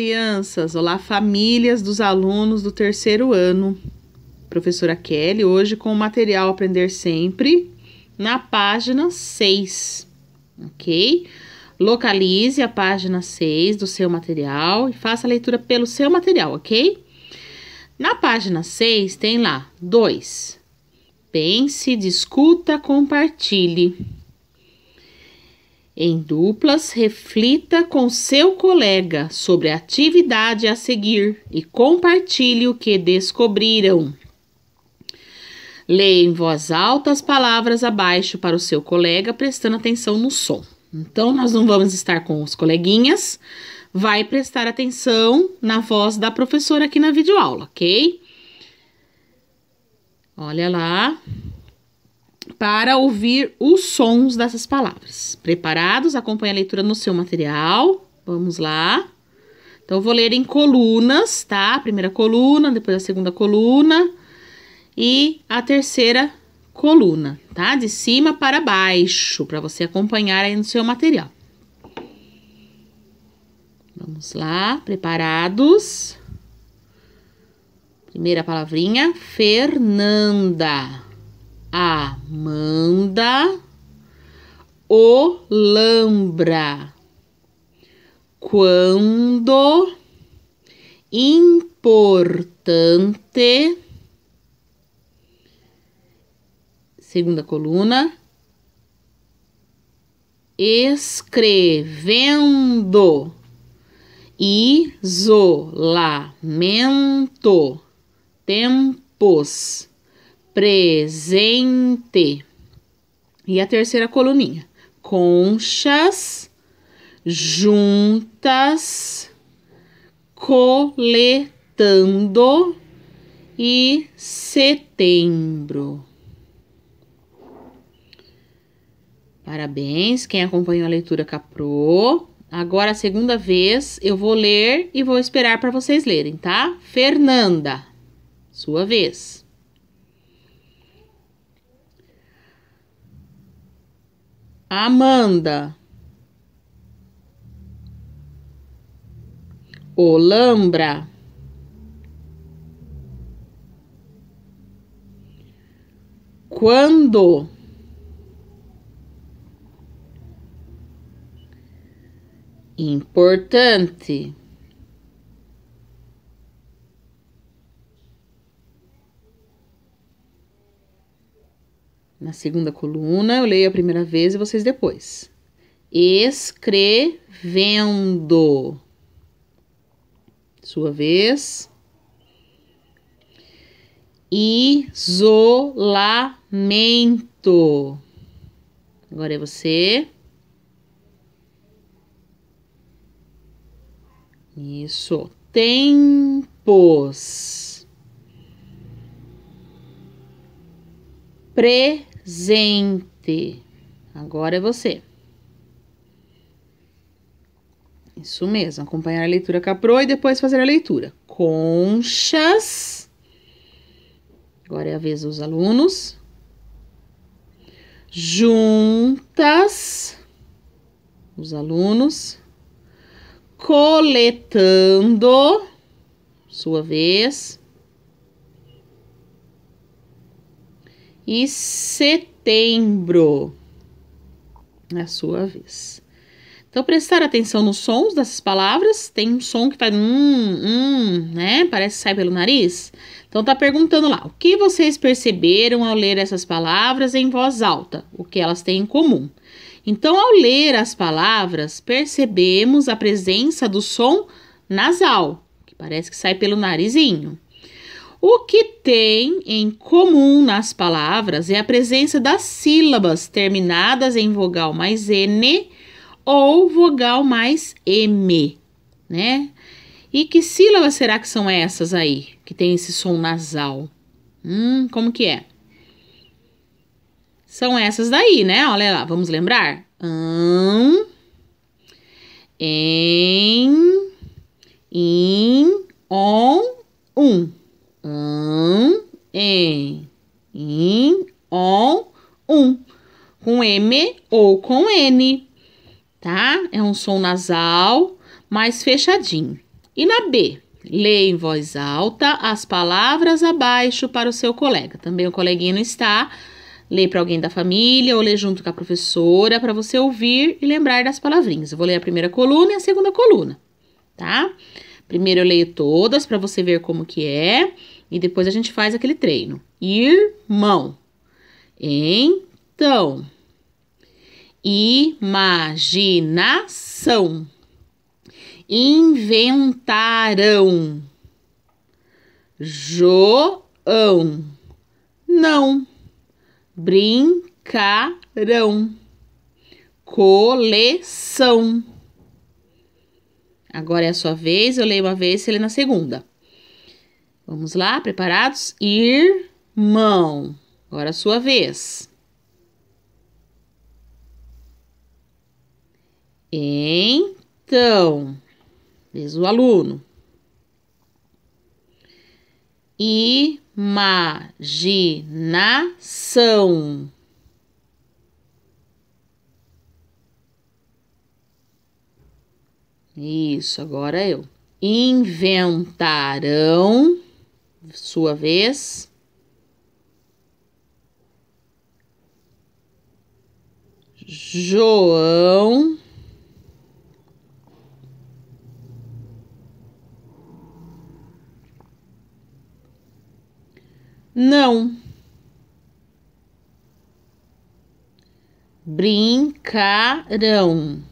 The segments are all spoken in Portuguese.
crianças! Olá, famílias dos alunos do terceiro ano. Professora Kelly, hoje com o material Aprender Sempre, na página 6, ok? Localize a página 6 do seu material e faça a leitura pelo seu material, ok? Na página 6 tem lá: 2. Pense, discuta, compartilhe. Em duplas, reflita com seu colega sobre a atividade a seguir e compartilhe o que descobriram. Leia em voz alta as palavras abaixo para o seu colega, prestando atenção no som. Então, nós não vamos estar com os coleguinhas, vai prestar atenção na voz da professora aqui na videoaula, ok? Olha lá para ouvir os sons dessas palavras. Preparados? Acompanhe a leitura no seu material. Vamos lá. Então, eu vou ler em colunas, tá? A primeira coluna, depois a segunda coluna e a terceira coluna, tá? De cima para baixo, para você acompanhar aí no seu material. Vamos lá, preparados? Primeira palavrinha, Fernanda. Amanda Olambra. Quando importante, segunda coluna, escrevendo isolamento tempos presente. E a terceira coluninha, conchas juntas coletando e setembro. Parabéns quem acompanhou a leitura Capro. Agora, a segunda vez, eu vou ler e vou esperar para vocês lerem, tá? Fernanda, sua vez. Amanda. Olambra. Quando importante. Na segunda coluna, eu leio a primeira vez e vocês depois. Escrevendo. Sua vez. Isolamento. Agora é você. Isso. Tempos. Pre gente. Agora é você. Isso mesmo, acompanhar a leitura caprô e depois fazer a leitura. Conchas. Agora é a vez dos alunos. Juntas. Os alunos. Coletando. Sua vez e setembro. Na sua vez. Então, prestar atenção nos sons dessas palavras. Tem um som que faz hum, hum, né? Parece que sai pelo nariz. Então, tá perguntando lá: o que vocês perceberam ao ler essas palavras em voz alta? O que elas têm em comum? Então, ao ler as palavras, percebemos a presença do som nasal, que parece que sai pelo narizinho. O que tem em comum nas palavras é a presença das sílabas terminadas em vogal mais N ou vogal mais M, né? E que sílabas será que são essas aí, que tem esse som nasal? Hum, como que é? São essas daí, né? Olha lá, vamos lembrar? Am, em, in, on, um em, in, on, um, com M ou com N, tá? É um som nasal mais fechadinho. E na B, leia em voz alta as palavras abaixo para o seu colega. Também o coleguinha não está. Lê para alguém da família ou lê junto com a professora para você ouvir e lembrar das palavrinhas. Eu vou ler a primeira coluna e a segunda coluna, tá? Primeiro eu leio todas para você ver como que é. E depois a gente faz aquele treino. Irmão. Então. Imaginação. inventarão, João. Não. Brincarão. Coleção. Agora é a sua vez, eu leio uma vez, você ele na segunda. Vamos lá, preparados? Irmão. Agora é a sua vez. Então, vez o aluno. Imaginação. Isso, agora eu. Inventarão sua vez. João não brincarão.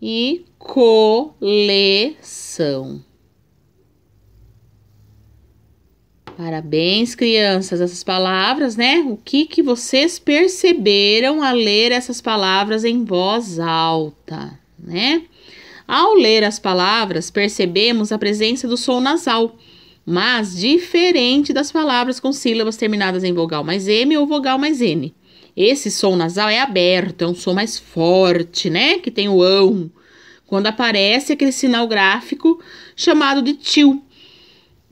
e coleção. Parabéns, crianças, essas palavras, né? O que que vocês perceberam ao ler essas palavras em voz alta, né? Ao ler as palavras, percebemos a presença do som nasal, mas diferente das palavras com sílabas terminadas em vogal mais M ou vogal mais N. Esse som nasal é aberto, é um som mais forte, né? Que tem o ão. Quando aparece aquele sinal gráfico chamado de til,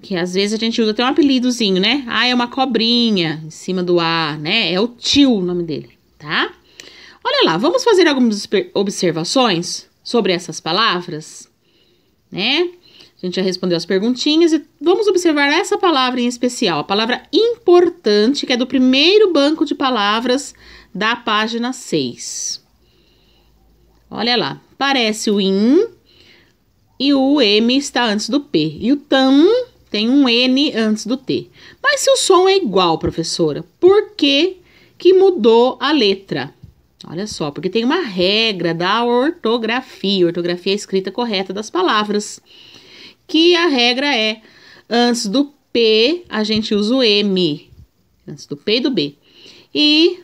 que às vezes a gente usa até um apelidozinho, né? Ah, é uma cobrinha em cima do A, né? É o til o nome dele, tá? Olha lá, vamos fazer algumas observações sobre essas palavras, né? A gente já respondeu as perguntinhas e vamos observar essa palavra em especial, a palavra importante, que é do primeiro banco de palavras da página 6. Olha lá, parece o in e o m está antes do p. E o tam tem um n antes do t. Mas se o som é igual, professora, por que que mudou a letra? Olha só, porque tem uma regra da ortografia. A ortografia é a escrita correta das palavras que a regra é antes do P a gente usa o M, antes do P e do B. E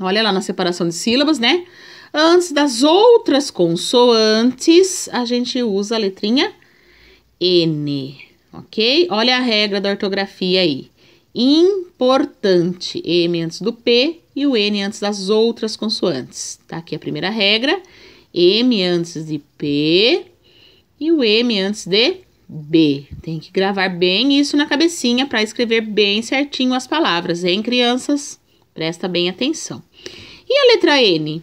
olha lá na separação de sílabas, né? Antes das outras consoantes, a gente usa a letrinha N, ok? Olha a regra da ortografia aí. Importante, M antes do P e o N antes das outras consoantes. Tá aqui a primeira regra, M antes de P e o M antes de B. Tem que gravar bem isso na cabecinha para escrever bem certinho as palavras, hein, crianças? Presta bem atenção. E a letra N?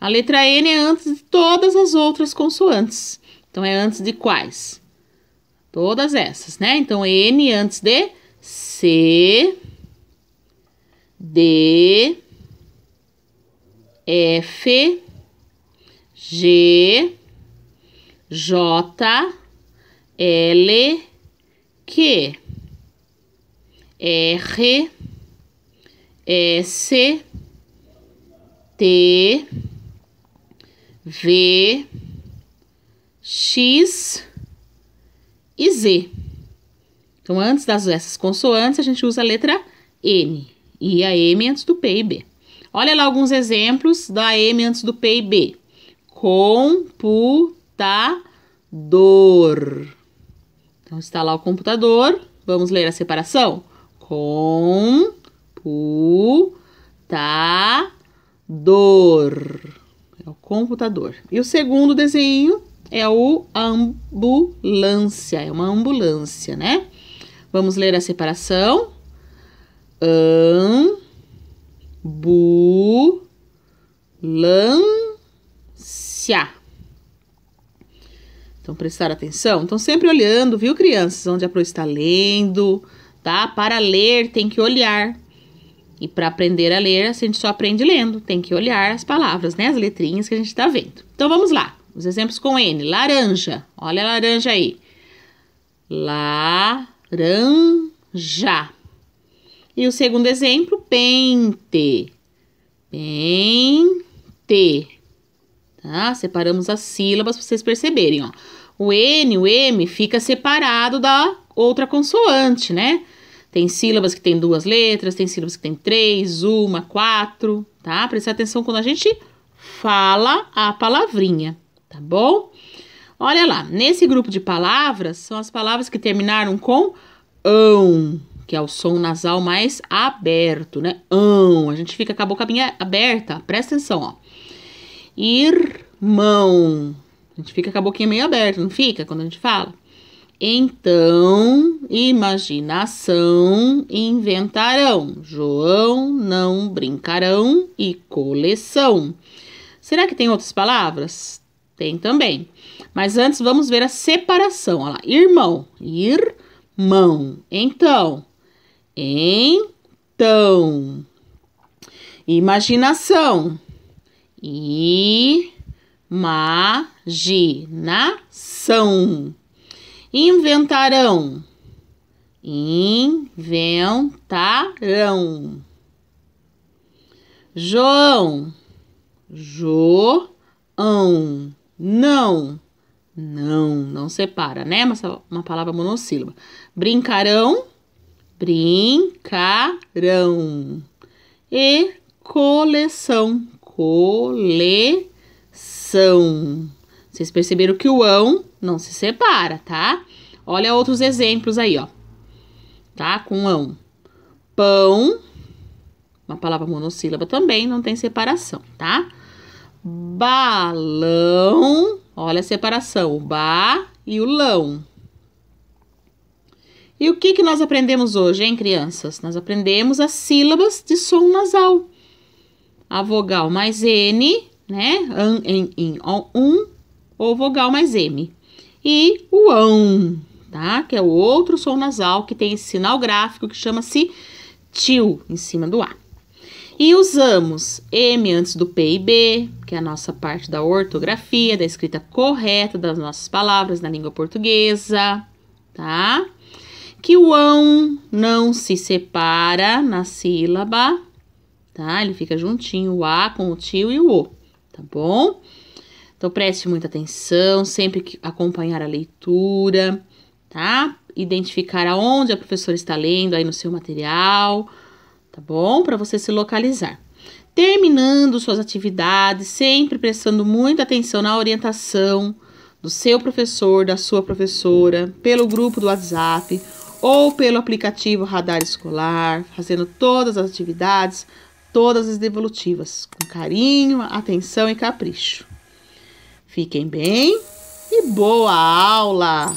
A letra N é antes de todas as outras consoantes. Então, é antes de quais? Todas essas, né? Então, N antes de C, D, F, G, J, L, Q, R, S, T, V, X e Z. Então, antes das essas consoantes, a gente usa a letra N e a M antes do P e B. Olha lá alguns exemplos da M antes do P e B. Computar computador. Então está lá o computador. Vamos ler a separação? Com pu dor. É o computador. E o segundo desenho é o ambulância. É uma ambulância, né? Vamos ler a separação. Ambulância. Então, prestar atenção. Então, sempre olhando, viu, crianças? Onde a Pro está lendo, tá? Para ler, tem que olhar. E para aprender a ler, a gente só aprende lendo. Tem que olhar as palavras, né? As letrinhas que a gente está vendo. Então, vamos lá. Os exemplos com N. Laranja. Olha a laranja aí. Laranja. E o segundo exemplo, pente. Pente. Tá? Separamos as sílabas para vocês perceberem, ó. O N, o M fica separado da outra consoante, né? Tem sílabas que tem duas letras, tem sílabas que tem três, uma, quatro, tá? Presta atenção quando a gente fala a palavrinha, tá bom? Olha lá, nesse grupo de palavras são as palavras que terminaram com ão, que é o som nasal mais aberto, né? Ão, a gente fica com a boca bem aberta, presta atenção, ó. Irmão, a gente fica com a boquinha meio aberta, não fica? Quando a gente fala. Então, imaginação inventarão, João não brincarão e coleção. Será que tem outras palavras? Tem também. Mas antes vamos ver a separação. Olha lá, irmão, irmão. Então, então. Imaginação. E Imaginação. Inventarão. Inventarão. João. João. Não. Não, não separa, né? Mas é uma palavra monossílaba. Brincarão. Brincarão. E coleção. Coleção são. Vocês perceberam que o ão não se separa, tá? Olha outros exemplos aí, ó. Tá? Com ão. Pão, uma palavra monossílaba também, não tem separação, tá? Balão, olha a separação, o ba e o lão. E o que, que nós aprendemos hoje, hein, crianças? Nós aprendemos as sílabas de som nasal. A vogal mais N né? An, em, o, um ou vogal mais M. E o ão, tá? Que é o outro som nasal que tem esse sinal gráfico que chama-se til em cima do A. E usamos M antes do P e B, que é a nossa parte da ortografia, da escrita correta das nossas palavras na língua portuguesa, tá? Que o ão não se separa na sílaba, tá? Ele fica juntinho, o A com o tio e o O tá bom? Então preste muita atenção, sempre que acompanhar a leitura, tá? Identificar aonde a professora está lendo aí no seu material, tá bom? Para você se localizar. Terminando suas atividades, sempre prestando muita atenção na orientação do seu professor, da sua professora, pelo grupo do WhatsApp ou pelo aplicativo Radar Escolar, fazendo todas as atividades todas as devolutivas, com carinho, atenção e capricho. Fiquem bem e boa aula!